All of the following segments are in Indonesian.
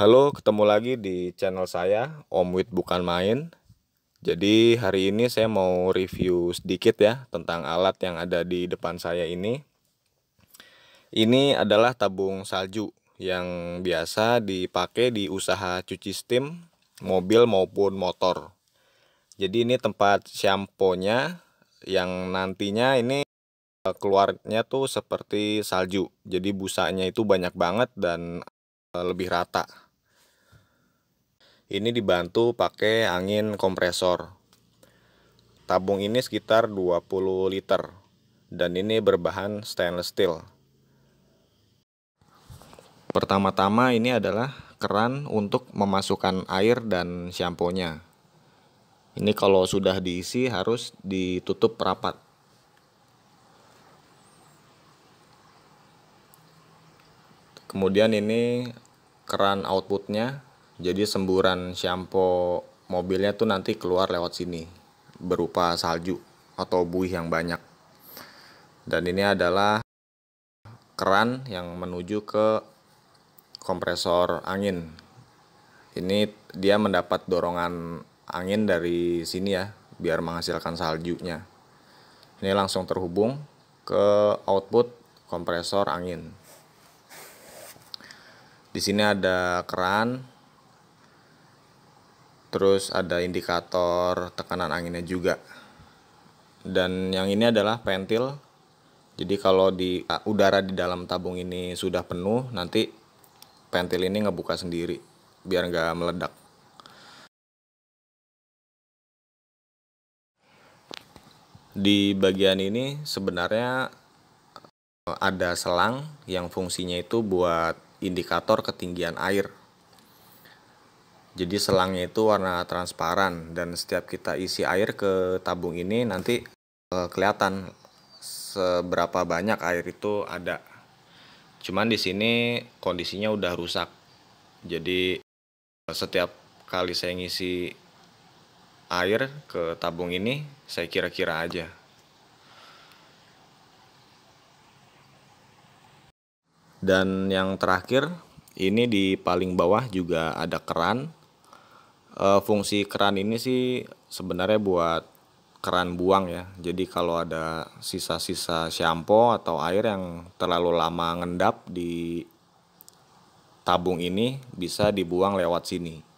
Halo, ketemu lagi di channel saya Om Wit Bukan Main. Jadi hari ini saya mau review sedikit ya tentang alat yang ada di depan saya ini. Ini adalah tabung salju yang biasa dipakai di usaha cuci steam mobil maupun motor. Jadi ini tempat shampoo-nya yang nantinya ini eh, keluarnya tuh seperti salju. Jadi busanya itu banyak banget dan eh, lebih rata. Ini dibantu pakai angin kompresor. Tabung ini sekitar 20 liter dan ini berbahan stainless steel. Pertama-tama ini adalah keran untuk memasukkan air dan shampoo Ini kalau sudah diisi harus ditutup rapat. Kemudian ini keran outputnya jadi semburan shampo mobilnya tuh nanti keluar lewat sini berupa salju atau buih yang banyak. Dan ini adalah keran yang menuju ke kompresor angin. Ini dia mendapat dorongan angin dari sini ya, biar menghasilkan saljunya. Ini langsung terhubung ke output kompresor angin. Di sini ada keran terus ada indikator tekanan anginnya juga dan yang ini adalah pentil jadi kalau di udara di dalam tabung ini sudah penuh nanti pentil ini ngebuka sendiri biar nggak meledak di bagian ini sebenarnya eh, ada selang yang fungsinya itu buat indikator ketinggian air jadi selangnya itu warna transparan dan setiap kita isi air ke tabung ini nanti eh, kelihatan seberapa banyak air itu ada. Cuman di sini kondisinya udah rusak. Jadi eh, setiap kali saya ngisi air ke tabung ini, saya kira-kira aja. Dan yang terakhir, ini di paling bawah juga ada keran uh, fungsi keran ini sih sebenarnya buat keran buang ya. Jadi kalau ada sisa-sisa shampo atau air yang terlalu lama ngendap di tabung ini bisa dibuang lewat sini.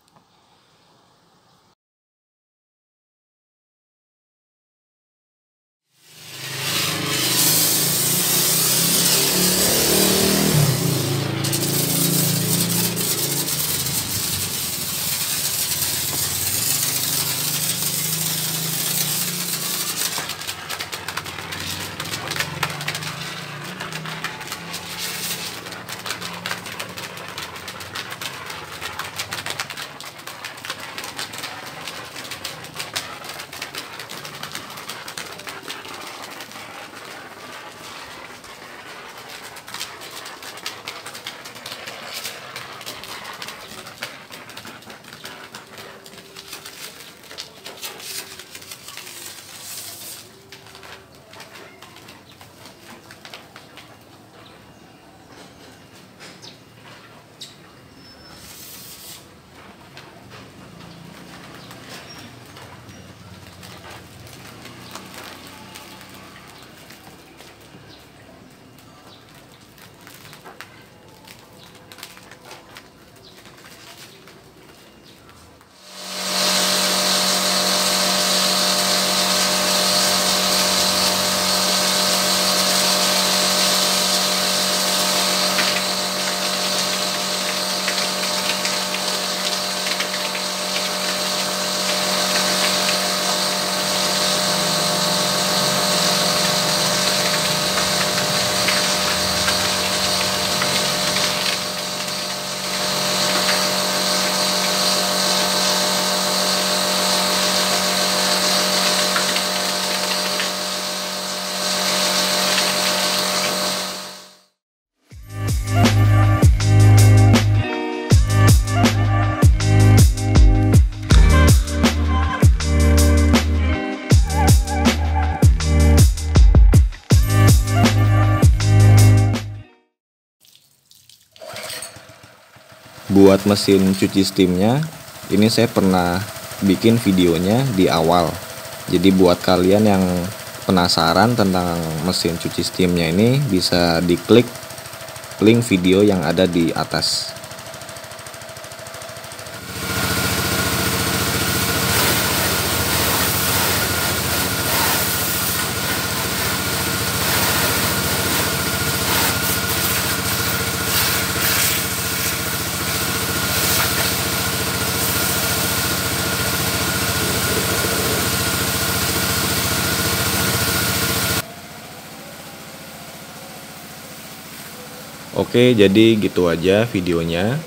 buat mesin cuci steamnya ini saya pernah bikin videonya di awal jadi buat kalian yang penasaran tentang mesin cuci steamnya ini bisa diklik link video yang ada di atas Oke, jadi gitu aja videonya.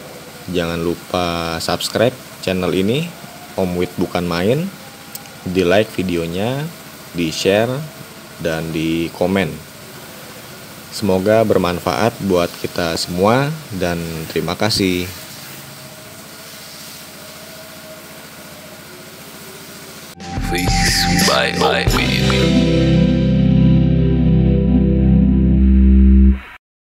Jangan lupa subscribe channel ini, Om Wid Bukan Main. Di like videonya, di share, dan di komen. Semoga bermanfaat buat kita semua dan terima kasih. Face by, by.